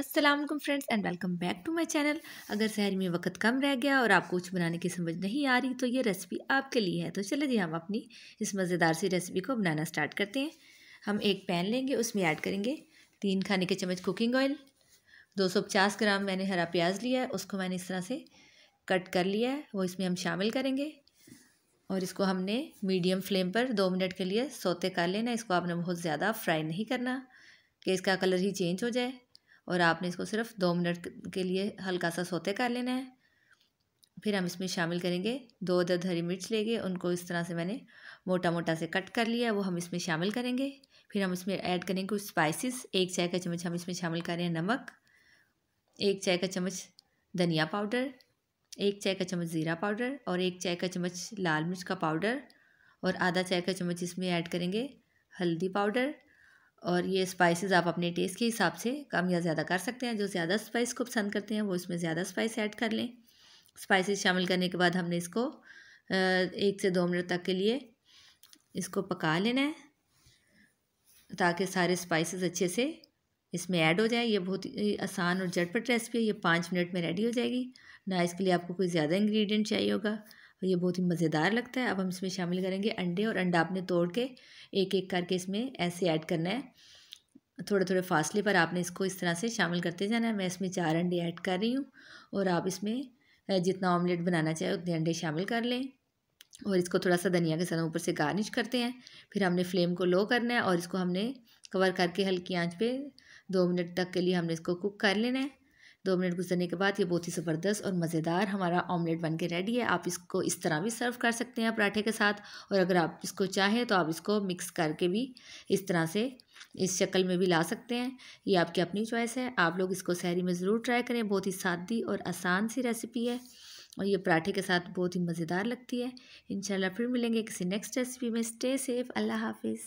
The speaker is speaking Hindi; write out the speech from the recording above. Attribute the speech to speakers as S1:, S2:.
S1: Aslam friends and welcome back to my channel अगर शहर में वक्त कम रह गया और आपको कुछ बनाने की समझ नहीं आ रही तो ये रेसिपी आपके लिए है तो चले जी हम अपनी इस मज़ेदार सी रेसिपी को बनाना स्टार्ट करते हैं हम एक पैन लेंगे उसमें ऐड करेंगे तीन खाने के चम्मच कुकिंग ऑयल 250 ग्राम मैंने हरा प्याज लिया है उसको मैंने इस तरह से कट कर लिया है वो इसमें हम शामिल करेंगे और इसको हमने मीडियम फ्लेम पर दो मिनट के लिए सोते कर लेना इसको आपने बहुत ज़्यादा फ्राई नहीं करना कि इसका कलर ही चेंज हो जाए और आपने इसको सिर्फ दो मिनट के लिए हल्का सा सोते कर लेना है फिर हम इसमें शामिल करेंगे दो अदद हरी मिर्च लेंगे उनको इस तरह से मैंने मोटा मोटा से कट कर लिया वो हम इसमें शामिल करेंगे फिर हम इसमें ऐड करेंगे कुछ स्पाइसेस एक चाय का चम्मच हम इसमें शामिल कर रहे हैं नमक एक चाय का चम्मच धनिया पाउडर एक चाय का चम्मच ज़ीरा पाउडर और एक चाय का चम्मच लाल मिर्च का पाउडर और आधा चाय का चम्मच इसमें ऐड करेंगे हल्दी पाउडर और ये स्पाइसेस आप अपने टेस्ट के हिसाब से कम या ज़्यादा कर सकते हैं जो ज़्यादा स्पाइस को पसंद करते हैं वो इसमें ज़्यादा स्पाइस ऐड कर लें स्पाइसेस शामिल करने के बाद हमने इसको एक से दो मिनट तक के लिए इसको पका लेना है ताकि सारे स्पाइसेस अच्छे से इसमें ऐड हो जाए ये बहुत ही आसान और झटपट रेसिपी है ये पाँच मिनट में रेडी हो जाएगी ना इसके लिए आपको कोई ज़्यादा इंग्रीडियंट चाहिए होगा और ये बहुत ही मज़ेदार लगता है अब हम इसमें शामिल करेंगे अंडे और अंडा आपने तोड़ के एक एक करके इसमें ऐसे ऐड करना है थोड़े थोड़े फासले पर आपने इसको इस तरह से शामिल करते जाना है मैं इसमें चार अंडे ऐड कर रही हूँ और आप इसमें जितना ऑमलेट बनाना चाहे उतने अंडे शामिल कर लें और इसको थोड़ा सा धनिया के साथ ऊपर से गार्निश करते हैं फिर हमने फ्लेम को लो करना है और इसको हमने कवर करके हल्की आंच पे दो मिनट तक के लिए हमने इसको कुक कर लेना है दो मिनट गुजरने के बाद ये बहुत ही ज़बरदस्त और मज़ेदार हमारा ऑमलेट बन के रेडी है आप इसको इस तरह भी सर्व कर सकते हैं पराठे के साथ और अगर आप इसको चाहें तो आप इसको मिक्स करके भी इस तरह से इस शक्ल में भी ला सकते हैं ये आपकी अपनी चॉइस है आप लोग इसको सहरी में ज़रूर ट्राई करें बहुत ही सादी और आसान सी रेसिपी है और ये पराठे के साथ बहुत ही मज़ेदार लगती है इंशाल्लाह फिर मिलेंगे किसी नेक्स्ट रेसिपी में स्टे सेफ़ अल्लाह हाफिज़